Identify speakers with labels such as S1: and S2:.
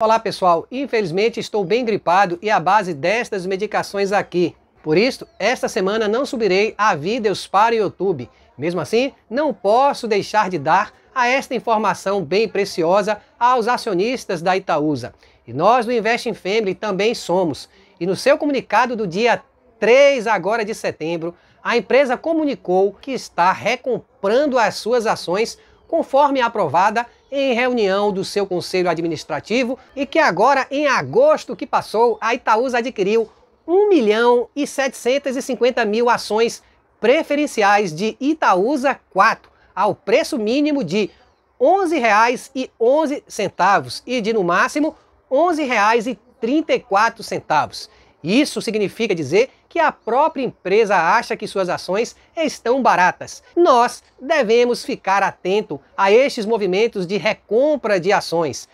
S1: Olá pessoal, infelizmente estou bem gripado e à base destas medicações aqui. Por isso, esta semana não subirei a vídeos para o YouTube. Mesmo assim, não posso deixar de dar a esta informação bem preciosa aos acionistas da Itaúsa. E nós do Invest in Family também somos. E no seu comunicado do dia 3 agora de setembro, a empresa comunicou que está recomprando as suas ações conforme aprovada em reunião do seu conselho administrativo e que agora, em agosto que passou, a Itaúsa adquiriu 1 milhão e 750 mil ações preferenciais de Itaúsa 4 ao preço mínimo de R$ 11,11 e de no máximo R$ 11,34. Isso significa dizer que a própria empresa acha que suas ações estão baratas. Nós devemos ficar atento a estes movimentos de recompra de ações,